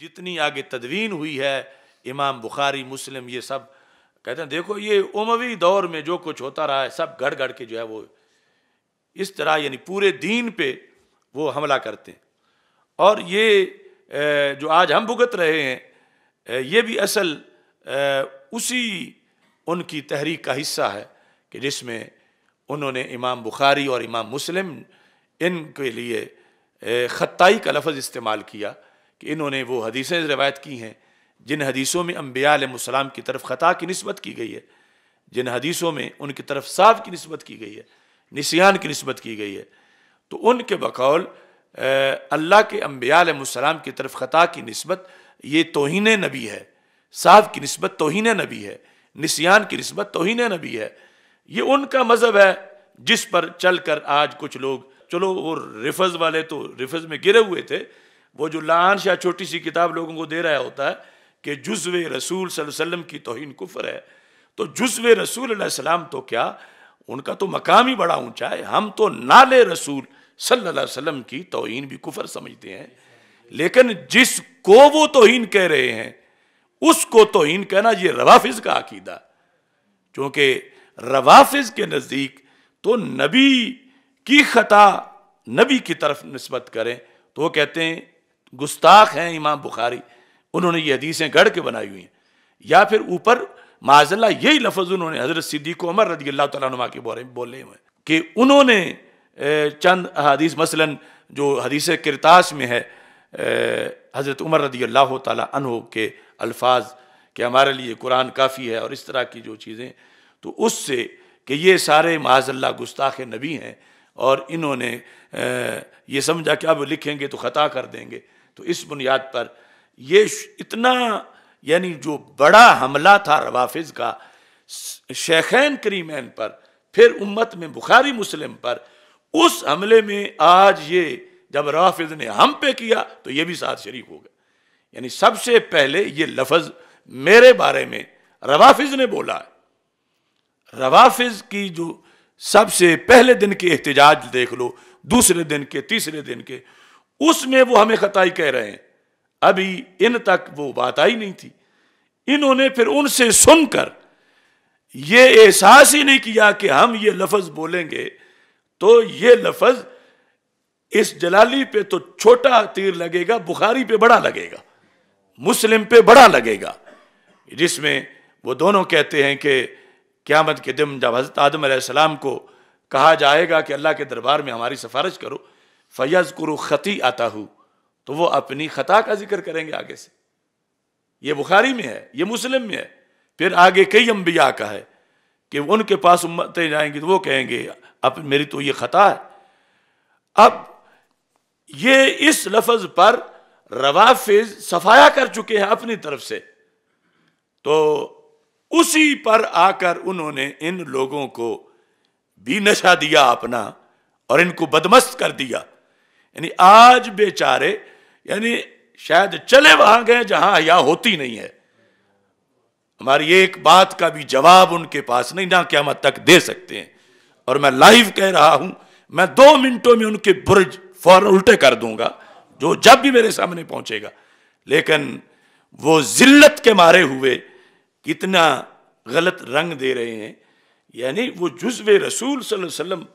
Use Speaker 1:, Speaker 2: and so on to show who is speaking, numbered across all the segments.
Speaker 1: जितनी आगे तदवीन हुई है इमाम बुखारी मुस्लिम ये सब कहते हैं देखो ये उमवी दौर में जो कुछ होता रहा है सब गढ़ गढ़ के जो है वो इस तरह यानी पूरे दीन पे वो हमला करते हैं और ये जो आज हम भुगत रहे हैं ये भी असल उसी उनकी तहरीक का हिस्सा है कि जिसमें उन्होंने इमाम बुखारी और इमाम मुस्लिम इनके लिए ख़त्ताई का लफज इस्तेमाल किया कि इन्होंने वो हदीसें रवायत की हैं जिन हदीसों में अम्बियाम की तरफ ख़ता की नस्बत की गई है जिन हदीसों में उनकी तरफ साफ की नस्बत की गई है नसियान की नस्बत की गई है तो उनके बकौल अल्लाह के अम्बियाम की तरफ ख़ता की नस्बत ये तोहन नबी है साफ की नस्बत तोहन नबी है नसियान की नस्बत तोहन नबी है ये उनका मज़हब है जिस पर चल कर आज कुछ लोग चलो वो रिफज वाले तो रिफज में गिरे हुए थे वो जो लान या छोटी सी किताब लोगों को दे रहा होता है कि जुज्व रसूल वसल्लम की तोहन कुफर है तो जुज्व रसूल सलाम तो क्या उनका तो मकाम ही बड़ा ऊंचा है हम तो नाले रसूल सल्लल्लाहु अलैहि वसल्लम की तोहन भी कुफर समझते हैं लेकिन जिसको वो तोहन कह रहे हैं उसको तोहन कहना ये रवाफिज का अकीदा क्योंकि रवाफिज के नज़दीक तो नबी की खता नबी की तरफ नस्बत करें तो वो कहते हैं गुस्ताख हैं इमाम बुखारी उन्होंने ये हदीसें गढ़ के बनाई हुई हैं या फिर ऊपर माजल्ला यही लफज उन्होंने हजरत सिद्दीक उमर रजी अल्लाह तुमा के बारे में बोले हुए कि उन्होंने चंद हदीस मसलन जो हदीस किरतास में है हज़रत उमर रदी अल्लाह तहो के अल्फाज के हमारे लिए कुरान काफ़ी है और इस तरह की जो चीज़ें तो उससे कि ये सारे माजल्ला गुस्ताख नबी हैं और इन्होंने ये समझा कि अब लिखेंगे तो ख़ता कर देंगे तो इस बुनियाद पर ये इतना यानी जो बड़ा हमला था रवाफिज का शेखैन करीमैन पर फिर उम्मत में बुखारी मुस्लिम पर उस हमले में आज ये जब रवाफिज ने हम पे किया तो ये भी साथ शरीक हो गया यानी सबसे पहले ये लफज मेरे बारे में रवाफिज ने बोला रवाफिज की जो सबसे पहले दिन के एहतजाज देख लो दूसरे दिन के तीसरे दिन के उसमें वो हमें खताई कह रहे हैं अभी इन तक वो बात आई नहीं थी इन्होंने फिर उनसे सुनकर ये एहसास ही नहीं किया कि हम ये लफज बोलेंगे तो ये लफज इस जलाली पे तो छोटा तीर लगेगा बुखारी पे बड़ा लगेगा मुस्लिम पे बड़ा लगेगा जिसमें वो दोनों कहते हैं कि क्यामत के दिन जब हजरत आदम को कहा जाएगा कि अल्लाह के दरबार में हमारी सिफारिश करो फैज़ कुरु ख़ती आता हूं तो वो अपनी ख़ता का जिक्र करेंगे आगे से ये बुखारी में है ये मुस्लिम में है फिर आगे कई अंबिया का है कि उनके पास उम्मतें जाएंगी तो वो कहेंगे अब मेरी तो ये ख़ता है अब ये इस लफज पर रवाफिज सफाया कर चुके हैं अपनी तरफ से तो उसी पर आकर उन्होंने इन लोगों को भी नशा दिया अपना और इनको बदमस्त कर दिया यानी आज बेचारे यानी शायद चले वहां गए जहां हया होती नहीं है हमारी एक बात का भी जवाब उनके पास नहीं ना क्या तक दे सकते हैं और मैं लाइव कह रहा हूं मैं दो मिनटों में उनके बुर्ज फौरन उल्टे कर दूंगा जो जब भी मेरे सामने पहुंचेगा लेकिन वो जिल्लत के मारे हुए कितना गलत रंग दे रहे हैं यानी वो जुजवे रसूल सल्लल्लाहु अलैहि वसल्लम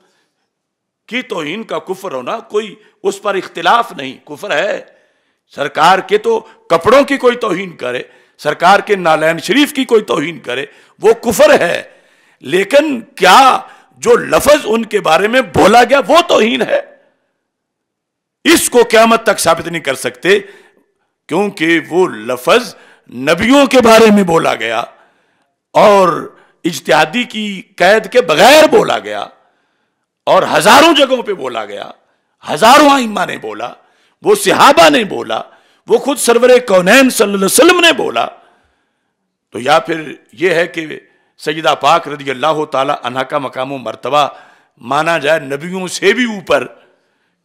Speaker 1: कि तोहन का कुफर होना कोई उस पर इख्तिलाफ नहीं कुफर है सरकार के तो कपड़ों की कोई तोहन करे सरकार के नारायण शरीफ की कोई तोहन करे वो कुफर है लेकिन क्या जो लफज उनके बारे में बोला गया वो तोहीन है इसको क्यामत तक साबित नहीं कर सकते क्योंकि वो लफज नबियों के बारे में बोला गया और इज्तिहादी की कैद के बगैर बोला गया और हजारों जगहों पे बोला गया हजारों इम्मा ने बोला वो सिहाबा ने बोला वो खुद सरवर कौनैन सल्लम ने बोला तो या फिर ये है कि सईदा पाक रदी अल्लाह तला का मकाम मरतबा माना जाए नबियों से भी ऊपर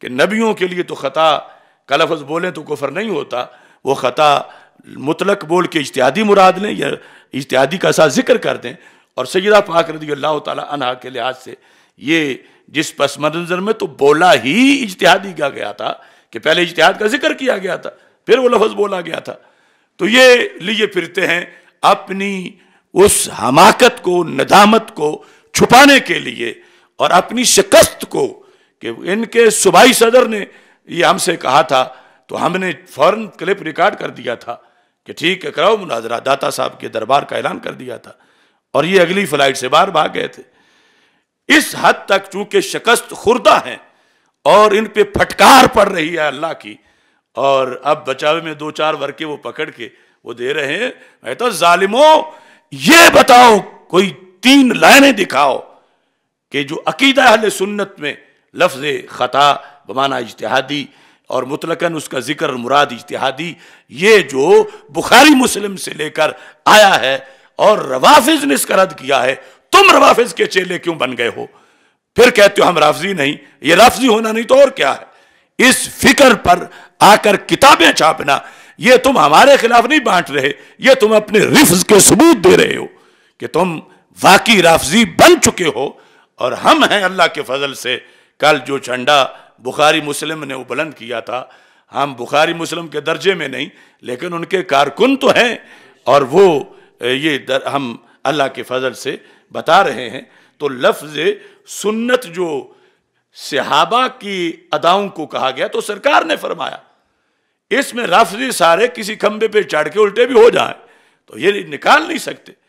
Speaker 1: कि नबियों के लिए तो ख़ता का लफज बोलें तो कुफर नहीं होता वो ख़ता मुतलक बोल के इश्तियादी मुराद लें या इश्तियादी का सा जिक्र कर दें और सईदा पाक रदी अल्लाह तला के लिहाज से ये जिस पस मंजर में तो बोला ही इजतहाद ही गया था कि पहले इजतहाद का जिक्र किया गया था फिर वो लफज बोला गया था तो ये लिए फिरते हैं अपनी उस हमाकत को नदामत को छुपाने के लिए और अपनी शिकस्त को कि इनके सुबाई सदर ने ये हमसे कहा था तो हमने फ़ौरन क्लिप रिकॉर्ड कर दिया था कि ठीक है कराओ मुनाजरा दाता साहब के दरबार का ऐलान कर दिया था और ये अगली फ्लाइट से बाहर भाग गए थे इस हद तक चूंकि शिकस्त खुर्दा है और इन पे फटकार पड़ रही है अल्लाह की और अब बचावे में दो चार वर्के वो पकड़ के वो दे रहे हैं मैं तो जालिमो ये बताओ कोई तीन लाइनें दिखाओ कि जो अकीदा अहल सुन्नत में लफ्ज ख़ता बमाना इजतहादी और मुतलकन उसका जिक्र मुराद इजतहादी ये जो बुखारी मुस्लिम से लेकर आया है और रवाफिज ने इसका रद्द किया है तुम रवाफिज के चेले क्यों बन गए हो फिर कहते हो हम राफजी नहीं ये राफजी होना नहीं तो और क्या है इस फिक्र पर आकर किताबें छापना ये तुम हमारे खिलाफ नहीं बांट रहे ये तुम अपने रिफ्ज के सबूत दे रहे हो कि तुम वाकई राफजी बन चुके हो और हम हैं अल्लाह के फजल से कल जो झंडा बुखारी मुस्लिम ने बुलंद किया था हम बुखारी मुस्लिम के दर्जे में नहीं लेकिन उनके कारकुन तो हैं और वो ये दर, हम अल्लाह के फजल से बता रहे हैं तो लफ्ज सुन्नत जो सिहाबा की अदाओं को कहा गया तो सरकार ने फरमाया इसमें रफ्जी सारे किसी खंबे पे चढ़ के उल्टे भी हो जाए तो ये निकाल नहीं सकते